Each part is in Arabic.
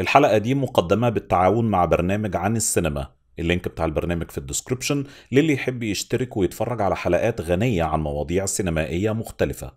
الحلقة دي مقدمة بالتعاون مع برنامج عن السينما اللينك بتاع البرنامج في الديسكريبشن للي يحب يشترك ويتفرج على حلقات غنية عن مواضيع سينمائية مختلفة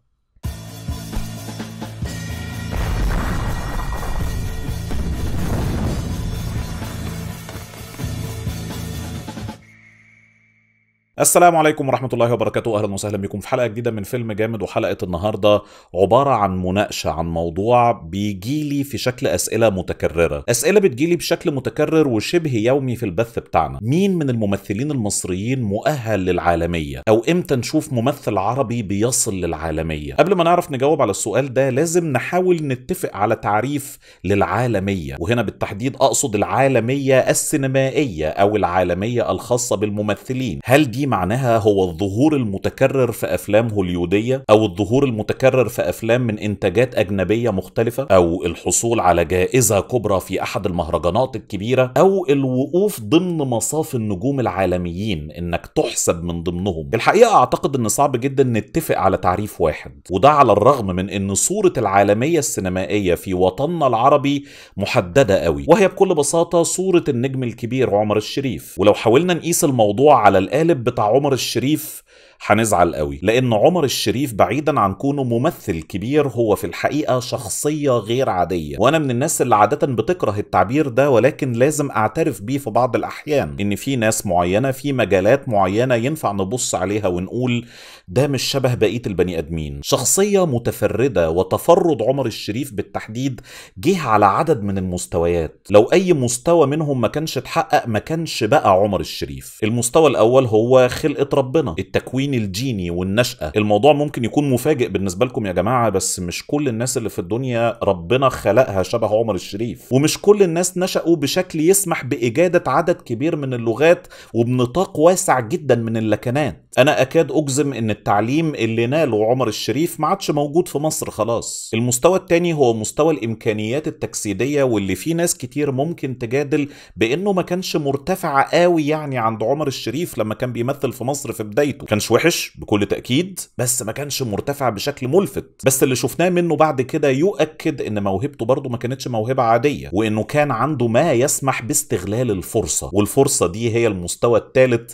السلام عليكم ورحمة الله وبركاته أهلا وسهلا بكم في حلقة جديدة من فيلم جامد وحلقة النهاردة عبارة عن مناقشة عن موضوع بيجيلي في شكل أسئلة متكررة أسئلة بتجيلي بشكل متكرر وشبه يومي في البث بتاعنا مين من الممثلين المصريين مؤهل للعالمية أو إمتى نشوف ممثل عربي بيصل للعالمية قبل ما نعرف نجاوب على السؤال ده لازم نحاول نتفق على تعريف للعالمية وهنا بالتحديد أقصد العالمية السينمائية أو العالمية الخاصة بالممثلين هل دي معناها هو الظهور المتكرر في افلام هوليوديه او الظهور المتكرر في افلام من انتاجات اجنبيه مختلفه او الحصول على جائزه كبرى في احد المهرجانات الكبيره او الوقوف ضمن مصاف النجوم العالميين انك تحسب من ضمنهم الحقيقه اعتقد ان صعب جدا نتفق على تعريف واحد وده على الرغم من ان صوره العالميه السينمائيه في وطننا العربي محدده قوي وهي بكل بساطه صوره النجم الكبير عمر الشريف ولو حاولنا نقيس الموضوع على القالب بتاع عمر الشريف هنزعل قوي لان عمر الشريف بعيدا عن كونه ممثل كبير هو في الحقيقه شخصيه غير عاديه وانا من الناس اللي عاده بتكره التعبير ده ولكن لازم اعترف بيه في بعض الاحيان ان في ناس معينه في مجالات معينه ينفع نبص عليها ونقول ده مش شبه بقيه البني ادمين شخصيه متفرده وتفرد عمر الشريف بالتحديد جه على عدد من المستويات لو اي مستوى منهم ما كانش اتحقق ما كانش بقى عمر الشريف المستوى الاول هو خلقه ربنا التكوين الجيني والنشأة الموضوع ممكن يكون مفاجئ بالنسبة لكم يا جماعة بس مش كل الناس اللي في الدنيا ربنا خلقها شبه عمر الشريف ومش كل الناس نشأوا بشكل يسمح بإجادة عدد كبير من اللغات وبنطاق واسع جدا من اللكنات أنا أكاد أجزم إن التعليم اللي ناله عمر الشريف ما عادش موجود في مصر خلاص المستوى التاني هو مستوى الإمكانيات التجسيدية واللي فيه ناس كتير ممكن تجادل بإنه ما كانش مرتفع قوي يعني عند عمر الشريف لما كان بيمثل بيمثل في مصر في بدايته كانش وحش بكل تاكيد بس ما كانش مرتفع بشكل ملفت بس اللي شفناه منه بعد كده يؤكد ان موهبته برضه ما كانتش موهبه عاديه وانه كان عنده ما يسمح باستغلال الفرصه والفرصه دي هي المستوى الثالث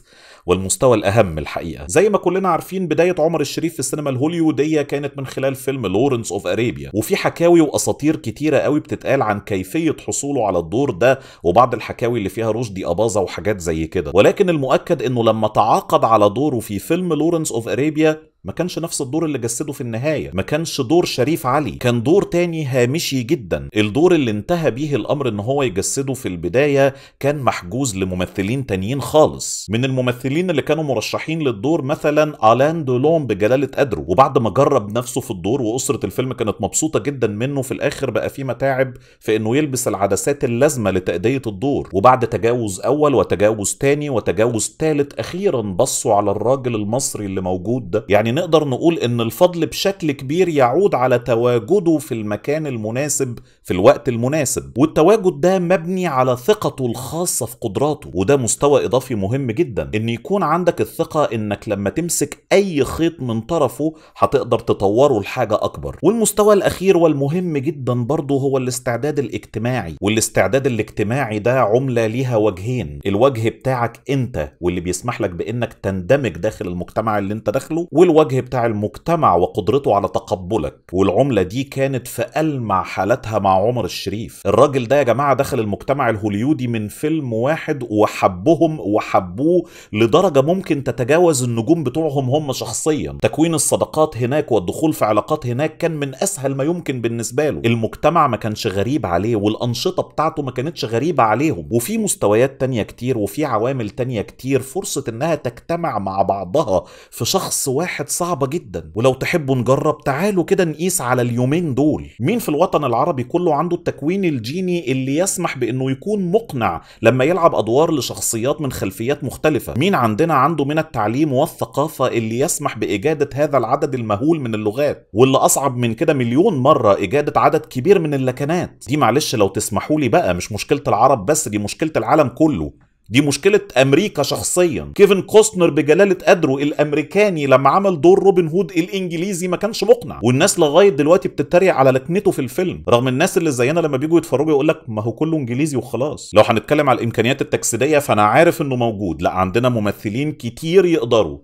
والمستوى الأهم الحقيقة زي ما كلنا عارفين بداية عمر الشريف في السينما الهوليودية كانت من خلال فيلم لورنس أوف أريبيا وفي حكاوي وأساطير كتيرة قوي بتتقال عن كيفية حصوله على الدور ده وبعض الحكاوي اللي فيها رشدي أباظة وحاجات زي كده ولكن المؤكد إنه لما تعاقد على دوره في فيلم لورنس أوف أريبيا ما كانش نفس الدور اللي جسده في النهاية ما كانش دور شريف علي كان دور تاني هامشي جدا الدور اللي انتهى بيه الأمر ان هو يجسده في البداية كان محجوز لممثلين تانيين خالص من الممثلين اللي كانوا مرشحين للدور مثلا آلان دولون بجلالة قدره وبعد ما جرب نفسه في الدور وأسرة الفيلم كانت مبسوطة جدا منه في الآخر بقى فيه متاعب في انه يلبس العدسات اللازمة لتأدية الدور وبعد تجاوز أول وتجاوز تاني وتجاوز تالت أخيرا بصوا على الراجل المصري اللي موجود ده يعني نقدر نقول ان الفضل بشكل كبير يعود على تواجده في المكان المناسب في الوقت المناسب والتواجد ده مبني على ثقته الخاصه في قدراته وده مستوى اضافي مهم جدا ان يكون عندك الثقه انك لما تمسك اي خيط من طرفه هتقدر تطوره لحاجه اكبر والمستوى الاخير والمهم جدا برضه هو الاستعداد الاجتماعي والاستعداد الاجتماعي ده عمله ليها وجهين الوجه بتاعك انت واللي بيسمح لك بانك تندمج داخل المجتمع اللي انت داخله والوجه الوجه بتاع المجتمع وقدرته على تقبلك والعملة دي كانت في ألمع حالتها مع عمر الشريف الراجل ده يا جماعة دخل المجتمع الهوليودي من فيلم واحد وحبهم وحبوه لدرجة ممكن تتجاوز النجوم بتوعهم هم شخصيا تكوين الصداقات هناك والدخول في علاقات هناك كان من أسهل ما يمكن بالنسبة له المجتمع ما كانش غريب عليه والأنشطة بتاعته ما كانتش غريبة عليهم وفي مستويات تانية كتير وفي عوامل تانية كتير فرصة إنها تجتمع مع بعضها في شخص واحد كانت صعبة جدا ولو تحبوا نجرب تعالوا كده نقيس على اليومين دول مين في الوطن العربي كله عنده التكوين الجيني اللي يسمح بانه يكون مقنع لما يلعب ادوار لشخصيات من خلفيات مختلفة مين عندنا عنده من التعليم والثقافة اللي يسمح بإجادة هذا العدد المهول من اللغات واللي أصعب من كده مليون مرة إجادة عدد كبير من اللكنات دي معلش لو تسمحوا لي بقى مش مشكلة العرب بس دي مشكلة العالم كله دي مشكلة أمريكا شخصيا كيفن كوستنر بجلالة قدره الأمريكاني لما عمل دور روبن هود الإنجليزي ما كانش مقنع والناس لغاية دلوقتي بتتريق على لكنته في الفيلم رغم الناس اللي زينا لما بيجوا يتفرجوا يقول لك ما هو كله إنجليزي وخلاص لو هنتكلم على الإمكانيات التجسيدية فأنا عارف إنه موجود لا عندنا ممثلين كتير يقدروا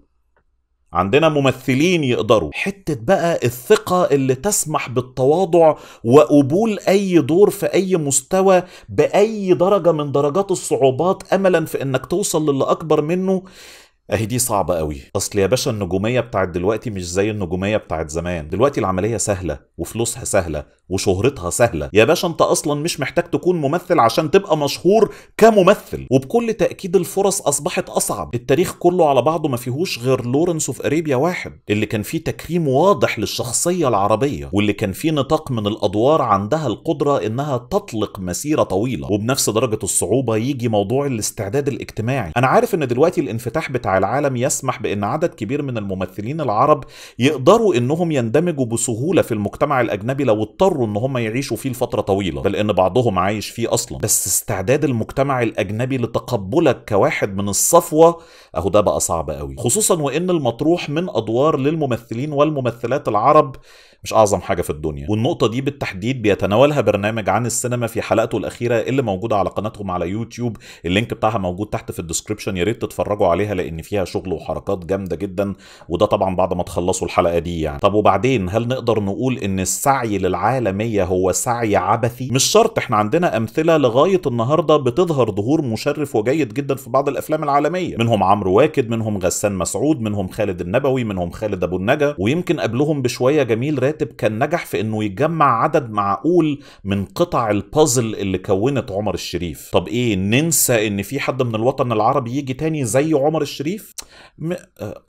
عندنا ممثلين يقدروا حتة بقى الثقة اللي تسمح بالتواضع وقبول أي دور في أي مستوى بأي درجة من درجات الصعوبات أملا في أنك توصل للي أكبر منه اهي دي صعبة قوي اصل يا باشا النجومية بتاعت دلوقتي مش زي النجومية بتاعت زمان دلوقتي العملية سهلة وفلوسها سهلة وشهرتها سهلة يا باشا انت اصلا مش محتاج تكون ممثل عشان تبقى مشهور كممثل وبكل تأكيد الفرص اصبحت اصعب التاريخ كله على بعضه ما فيهوش غير لورنس اوف اريبيا واحد اللي كان فيه تكريم واضح للشخصية العربية واللي كان فيه نطاق من الادوار عندها القدرة انها تطلق مسيرة طويلة وبنفس درجة الصعوبة يجي موضوع الاستعداد الاجتماعي انا عارف ان دلوقتي الانفتاح بتاع العالم يسمح بان عدد كبير من الممثلين العرب يقدروا انهم يندمجوا بسهوله في المجتمع الاجنبي لو اضطروا ان هم يعيشوا فيه لفتره طويله بل ان بعضهم عايش فيه اصلا بس استعداد المجتمع الاجنبي لتقبلك كواحد من الصفوه اهو ده بقى صعب قوي خصوصا وان المطروح من ادوار للممثلين والممثلات العرب مش اعظم حاجه في الدنيا والنقطه دي بالتحديد بيتناولها برنامج عن السينما في حلقته الاخيره اللي موجوده على قناتهم على يوتيوب اللينك بتاعها موجود تحت في الديسكربشن يا ريت تتفرجوا عليها لان فيها شغل وحركات جامده جدا وده طبعا بعد ما تخلصوا الحلقه دي يعني طب وبعدين هل نقدر نقول ان السعي للعالميه هو سعي عبثي مش شرط احنا عندنا امثله لغايه النهارده بتظهر ظهور مشرف وجيد جدا في بعض الافلام العالميه منهم عمرو واكد منهم غسان مسعود منهم خالد النبوي منهم خالد ابو النجا ويمكن قبلهم بشويه جميل راتب كان نجح في انه يجمع عدد معقول من قطع البازل اللي كونت عمر الشريف طب ايه ننسى ان في حد من الوطن العربي يجي تاني زي عمر الشريف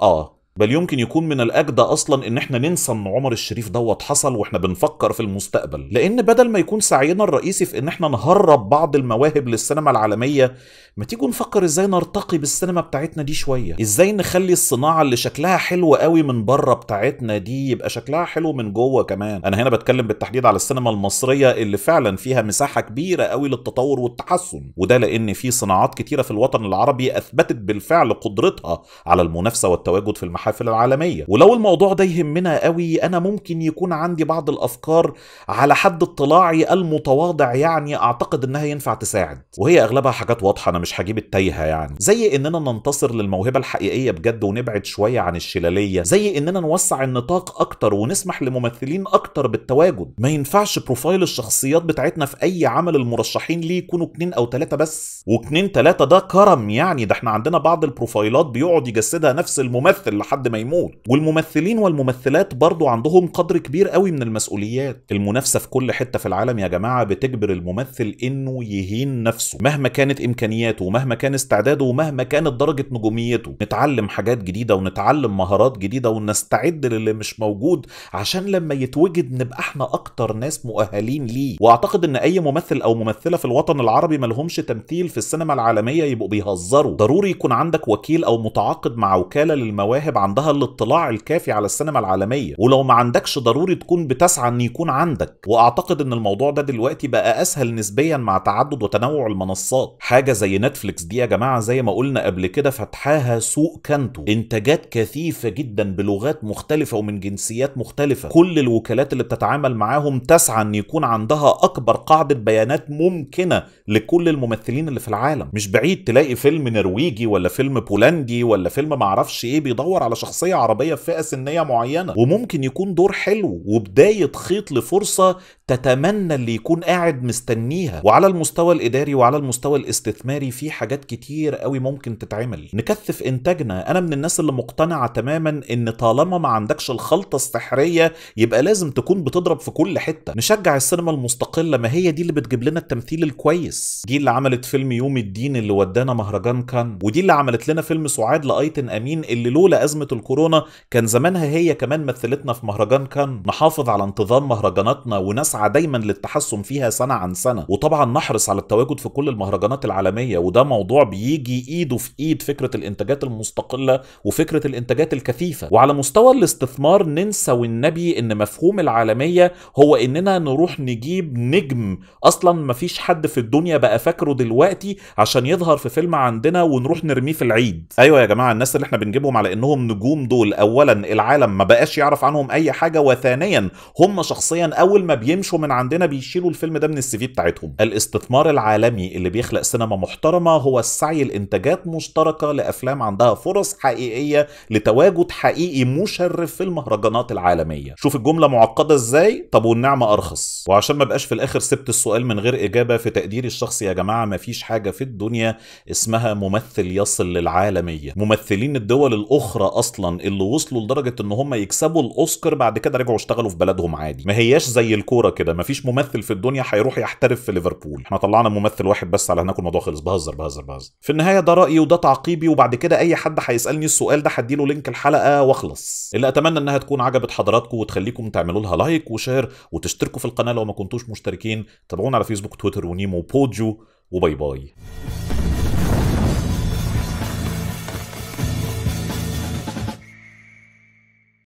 اه بل يمكن يكون من الاجدى اصلا ان احنا ننسى ان عمر الشريف دوت حصل واحنا بنفكر في المستقبل لان بدل ما يكون سعينا الرئيسي في ان احنا نهرب بعض المواهب للسينما العالميه ما تيجوا نفكر ازاي نرتقي بالسينما بتاعتنا دي شويه ازاي نخلي الصناعه اللي شكلها حلو قوي من بره بتاعتنا دي يبقى شكلها حلو من جوه كمان انا هنا بتكلم بالتحديد على السينما المصريه اللي فعلا فيها مساحه كبيره قوي للتطور والتحسن وده لان في صناعات كتيره في الوطن العربي اثبتت بالفعل قدرتها على المنافسه والتواجد في المحل الحافله العالميه ولو الموضوع ده يهمنا قوي انا ممكن يكون عندي بعض الافكار على حد اطلاعي المتواضع يعني اعتقد انها ينفع تساعد وهي اغلبها حاجات واضحه انا مش هجيب التايهه يعني زي اننا ننتصر للموهبه الحقيقيه بجد ونبعد شويه عن الشلاليه زي اننا نوسع النطاق اكتر ونسمح لممثلين اكتر بالتواجد ما ينفعش بروفايل الشخصيات بتاعتنا في اي عمل المرشحين ليه يكونوا اتنين او تلاته بس واتنين تلاته ده كرم يعني ده احنا عندنا بعض البروفايلات بيقعد يجسدها نفس الممثل لحد لحد ما يموت والممثلين والممثلات برضو عندهم قدر كبير قوي من المسؤوليات المنافسه في كل حته في العالم يا جماعه بتجبر الممثل انه يهين نفسه مهما كانت امكانياته ومهما كان استعداده ومهما كانت درجه نجوميته نتعلم حاجات جديده ونتعلم مهارات جديده ونستعد للي مش موجود عشان لما يتوجد نبقى احنا اكتر ناس مؤهلين ليه واعتقد ان اي ممثل او ممثله في الوطن العربي ملهمش تمثيل في السينما العالميه يبقوا بيهزروا ضروري يكون عندك وكيل او متعاقد مع وكاله للمواهب عندها الاطلاع الكافي على السينما العالميه ولو ما عندكش ضروري تكون بتسعى ان يكون عندك واعتقد ان الموضوع ده دلوقتي بقى اسهل نسبيا مع تعدد وتنوع المنصات حاجه زي نتفليكس دي يا جماعه زي ما قلنا قبل كده فتحاها سوق كانتو انتاجات كثيفه جدا بلغات مختلفه ومن جنسيات مختلفه كل الوكالات اللي بتتعامل معاهم تسعى ان يكون عندها اكبر قاعده بيانات ممكنه لكل الممثلين اللي في العالم مش بعيد تلاقي فيلم نرويجي ولا فيلم بولندي ولا فيلم معرفش ايه بيدور على شخصيه عربيه في فئه سنيه معينه وممكن يكون دور حلو وبدايه خيط لفرصه تتمنى اللي يكون قاعد مستنيها وعلى المستوى الاداري وعلى المستوى الاستثماري في حاجات كتير قوي ممكن تتعمل نكثف انتاجنا انا من الناس اللي مقتنعه تماما ان طالما ما عندكش الخلطه السحريه يبقى لازم تكون بتضرب في كل حته نشجع السينما المستقله ما هي دي اللي بتجيب لنا التمثيل الكويس دي اللي عملت فيلم يوم الدين اللي ودانا مهرجان كان ودي اللي عملت لنا فيلم سعاد لايتن امين اللي لولا ازمه أزمة الكورونا كان زمانها هي كمان مثلتنا في مهرجان كان نحافظ على انتظام مهرجاناتنا ونسعى دايما للتحسن فيها سنة عن سنة وطبعا نحرص على التواجد في كل المهرجانات العالمية وده موضوع بيجي إيده في إيد فكرة الإنتاجات المستقلة وفكرة الإنتاجات الكثيفة وعلى مستوى الاستثمار ننسى والنبي إن مفهوم العالمية هو إننا نروح نجيب نجم أصلا مفيش حد في الدنيا بقى فاكره دلوقتي عشان يظهر في فيلم عندنا ونروح نرميه في العيد أيوة يا جماعة الناس اللي احنا بنجيبهم على إنهم النجوم دول اولا العالم ما بقاش يعرف عنهم اي حاجه وثانيا هم شخصيا اول ما بيمشوا من عندنا بيشيلوا الفيلم ده من السي في بتاعتهم الاستثمار العالمي اللي بيخلق سينما محترمه هو السعي لانتاجات مشتركه لافلام عندها فرص حقيقيه لتواجد حقيقي مشرف في المهرجانات العالميه شوف الجمله معقده ازاي طب والنعمه ارخص وعشان ما بقاش في الاخر سبت السؤال من غير اجابه في تقديري الشخصي يا جماعه ما فيش حاجه في الدنيا اسمها ممثل يصل للعالميه ممثلين الدول الاخرى اصلا اللي وصلوا لدرجه ان هم يكسبوا الاوسكار بعد كده رجعوا اشتغلوا في بلدهم عادي ما هياش زي الكوره كده ما فيش ممثل في الدنيا هيروح يحترف في ليفربول احنا طلعنا ممثل واحد بس على هناك الموضوع خلص بهزر بهزر بهزر في النهايه ده رايي وده تعقيبي وبعد كده اي حد هيسالني السؤال ده هديله لينك الحلقه واخلص اللي اتمنى انها تكون عجبت حضراتكم وتخليكم تعملوا لها لايك وشير وتشتركوا في القناه لو ما كنتوش مشتركين تابعونا على فيسبوك تويتر ونيمو بودجو وباي باي